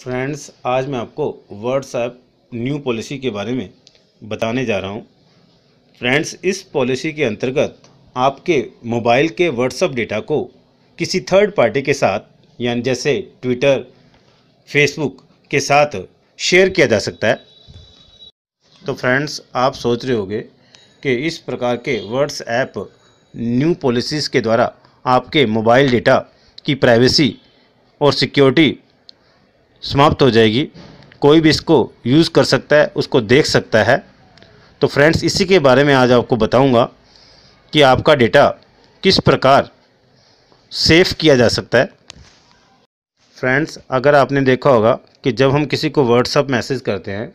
friends आज मैं आपको व्हाट्सएप न्यू पॉलिसी के बारे में बताने जा रहा हूँ फ्रेंड्स इस पॉलिसी के अंतर्गत आपके मोबाइल के व्हाट्सएप डेटा को किसी थर्ड पार्टी के साथ यानी जैसे ट्विटर फेसबुक के साथ शेयर किया जा सकता है तो फ्रेंड्स आप सोच रहे होंगे कि इस प्रकार के व्हाट्सएप न्यू पॉलिसीज़ के द्वारा आपके मोबाइल डेटा की प्राइवेसी और सिक्योरिटी समाप्त हो जाएगी कोई भी इसको यूज़ कर सकता है उसको देख सकता है तो फ्रेंड्स इसी के बारे में आज आपको बताऊंगा कि आपका डेटा किस प्रकार सेफ किया जा सकता है फ्रेंड्स अगर आपने देखा होगा कि जब हम किसी को व्हाट्सअप मैसेज करते हैं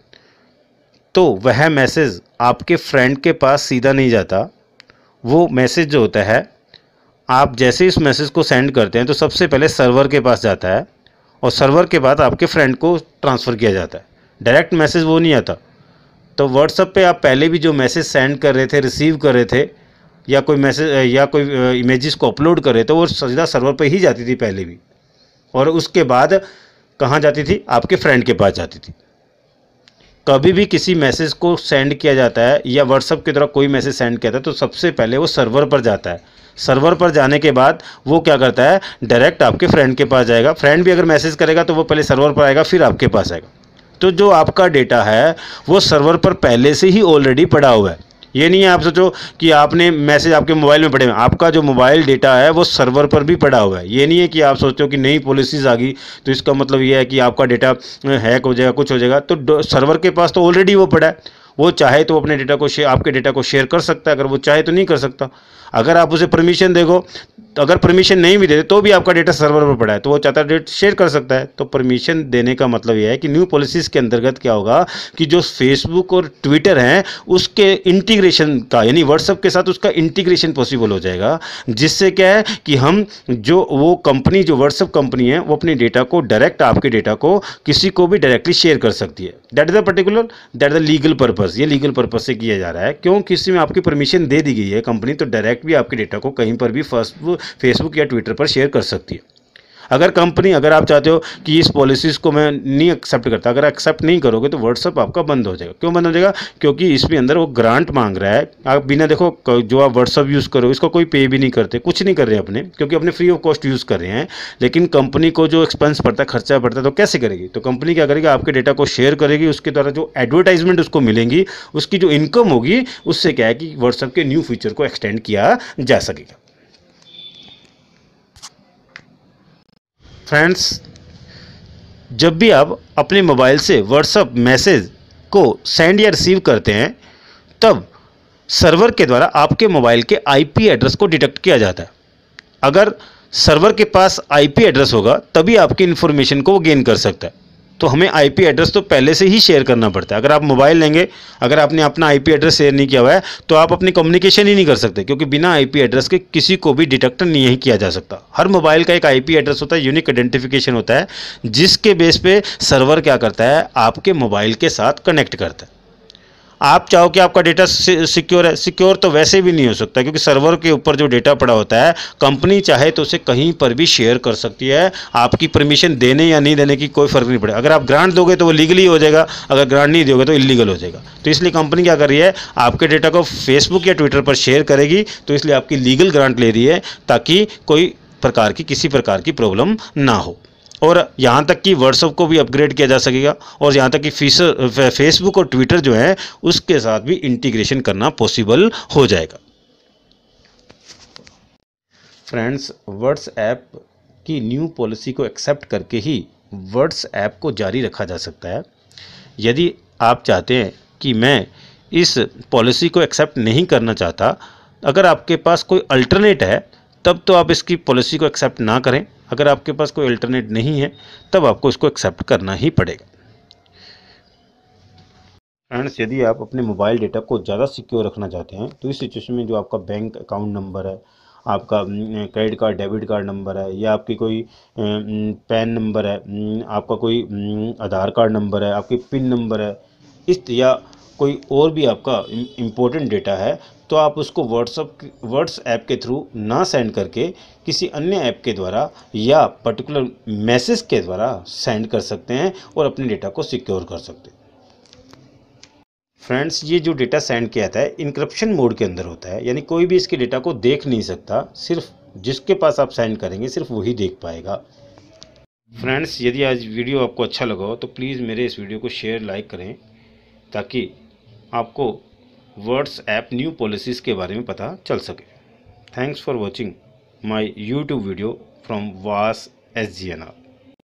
तो वह मैसेज आपके फ्रेंड के पास सीधा नहीं जाता वो मैसेज जो होता है आप जैसे इस मैसेज को सेंड करते हैं तो सबसे पहले सर्वर के पास जाता है और सर्वर के बाद आपके फ्रेंड को ट्रांसफ़र किया जाता है डायरेक्ट मैसेज वो नहीं आता तो व्हाट्सअप पे आप पहले भी जो मैसेज सेंड कर रहे थे रिसीव कर रहे थे या कोई मैसेज या कोई इमेजेस uh, को अपलोड कर रहे थे वो सीधा सर्वर पर ही जाती थी पहले भी और उसके बाद कहाँ जाती थी आपके फ्रेंड के पास जाती थी कभी भी किसी मैसेज को सेंड किया जाता है या व्हाट्सअप के द्वारा कोई मैसेज सेंड किया जाता है तो सबसे पहले वो सर्वर पर जाता है सर्वर पर जाने के बाद वो क्या करता है डायरेक्ट आपके फ्रेंड के पास जाएगा फ्रेंड भी अगर मैसेज करेगा तो वो पहले सर्वर पर आएगा फिर आपके पास आएगा तो जो आपका डेटा है वो सर्वर पर पहले से ही ऑलरेडी पड़ा हुआ है ये नहीं है आप सोचो कि आपने मैसेज आपके मोबाइल में पड़े हैं आपका जो मोबाइल डेटा है वो सर्वर पर भी पड़ा हुआ है ये नहीं है कि आप सोचो कि नई पॉलिसीज़ आ गई तो इसका मतलब ये है कि आपका डेटा हैक हो जाएगा कुछ हो जाएगा तो सर्वर के पास तो ऑलरेडी वो पड़ा है वो चाहे तो अपने डेटा को शेयर आपके डेटा को शेयर कर सकता है अगर वो चाहे तो नहीं कर सकता अगर आप उसे परमिशन देगो तो अगर परमिशन नहीं भी देते तो भी आपका डेटा सर्वर पर पड़ा है तो वो चाहता डेटा शेयर कर सकता है तो परमिशन देने का मतलब यह है कि न्यू पॉलिसीज़ के अंतर्गत क्या होगा कि जो फेसबुक और ट्विटर हैं उसके इंटीग्रेशन का यानी व्हाट्सअप के साथ उसका इंटीग्रेशन पॉसिबल हो जाएगा जिससे क्या है कि हम जो वो कंपनी जो व्हाट्सअप कंपनी है वो अपने डेटा को डायरेक्ट आपके डेटा को किसी को भी डायरेक्टली शेयर कर सकती है that is a particular that is a legal purpose purpose ये लीगल पर्पज़ से किया जा रहा है क्यों किसी में आपकी परमिशन दे दी गई है कंपनी तो डायरेक्ट भी आपके डेटा को कहीं पर भी फेसबुक या ट्विटर पर शेयर कर सकती है अगर कंपनी अगर आप चाहते हो कि इस पॉलिसीज़ को मैं नहीं एक्सेप्ट करता अगर एक्सेप्ट नहीं करोगे तो व्हाट्सअप आपका बंद हो जाएगा क्यों बंद हो जाएगा क्योंकि इसमें अंदर वो ग्रांट मांग रहा है आप बिना देखो जो आप व्हाट्सअप यूज़ करोगे इसका कोई पे भी नहीं करते कुछ नहीं कर रहे अपने क्योंकि अपने फ्री ऑफ कॉस्ट यूज़ कर रहे हैं लेकिन कंपनी को जो एक्सपेंस पड़ता है खर्चा पड़ता है तो कैसे करेगी तो कंपनी क्या करेगी आपके डेटा को शेयर करेगी उसके द्वारा जो एडवर्टाइजमेंट उसको मिलेंगी उसकी जो इनकम होगी उससे क्या है कि व्हाट्सअप के न्यू फीचर को एक्सटेंड किया जा सकेगा फ्रेंड्स जब भी आप अपने मोबाइल से व्हाट्सअप मैसेज को सेंड या रिसीव करते हैं तब सर्वर के द्वारा आपके मोबाइल के आईपी एड्रेस को डिटेक्ट किया जाता है अगर सर्वर के पास आईपी एड्रेस होगा तभी आपकी इन्फॉर्मेशन को वो गेन कर सकता है तो हमें आईपी एड्रेस तो पहले से ही शेयर करना पड़ता है अगर आप मोबाइल लेंगे अगर आपने अपना आईपी एड्रेस शेयर नहीं किया हुआ है तो आप अपनी कम्युनिकेशन ही नहीं कर सकते क्योंकि बिना आईपी एड्रेस के किसी को भी डिटेक्ट नहीं किया जा सकता हर मोबाइल का एक आईपी एड्रेस होता है यूनिक आइडेंटिफिकेशन होता है जिसके बेस पे सर्वर क्या करता है आपके मोबाइल के साथ कनेक्ट करता है आप चाहो कि आपका डेटा सिक्योर है सिक्योर तो वैसे भी नहीं हो सकता क्योंकि सर्वर के ऊपर जो डेटा पड़ा होता है कंपनी चाहे तो उसे कहीं पर भी शेयर कर सकती है आपकी परमिशन देने या नहीं देने की कोई फ़र्क नहीं पड़ेगा अगर आप ग्रांट दोगे तो वो लीगली हो जाएगा अगर ग्रांट नहीं दोगे तो इलीगल हो जाएगा तो इसलिए कंपनी क्या कर रही है आपके डेटा को फेसबुक या ट्विटर पर शेयर करेगी तो इसलिए आपकी लीगल ग्रांट ले रही है ताकि कोई प्रकार की किसी प्रकार की प्रॉब्लम ना हो और यहाँ तक कि व्हाट्सअप को भी अपग्रेड किया जा सकेगा और यहाँ तक कि फीस फेसबुक और ट्विटर जो है उसके साथ भी इंटीग्रेशन करना पॉसिबल हो जाएगा फ्रेंड्स व्हाट्सएप की न्यू पॉलिसी को एक्सेप्ट करके ही व्हाट्सएप को जारी रखा जा सकता है यदि आप चाहते हैं कि मैं इस पॉलिसी को एक्सेप्ट नहीं करना चाहता अगर आपके पास कोई अल्टरनेट है तब तो आप इसकी पॉलिसी को एक्सेप्ट ना करें अगर आपके पास कोई अल्टरनेट नहीं है तब आपको इसको एक्सेप्ट करना ही पड़ेगा फ्रेंड्स यदि आप अपने मोबाइल डेटा को ज़्यादा सिक्योर रखना चाहते हैं तो इस सिचुएशन में जो आपका बैंक अकाउंट नंबर है आपका credit card debit card number है या आपकी कोई पैन नंबर है आपका कोई आधार कार्ड नंबर है आपकी पिन नंबर है इस या कोई और भी आपका इम्पोर्टेंट डेटा है तो आप उसको व्हाट्सअप ऐप के थ्रू ना सेंड करके किसी अन्य ऐप के द्वारा या पर्टिकुलर मैसेज के द्वारा सेंड कर सकते हैं और अपने डेटा को सिक्योर कर सकते हैं फ्रेंड्स ये जो डेटा सेंड किया जाता है इंक्रप्शन मोड के अंदर होता है यानी कोई भी इसके डेटा को देख नहीं सकता सिर्फ जिसके पास आप सेंड करेंगे सिर्फ वही देख पाएगा फ्रेंड्स यदि आज वीडियो आपको अच्छा लगा हो तो प्लीज़ मेरे इस वीडियो को शेयर लाइक करें ताकि आपको ऐप न्यू पॉलिसीज़ के बारे में पता चल सके thanks for watching my YouTube video from वास एस जी एन आर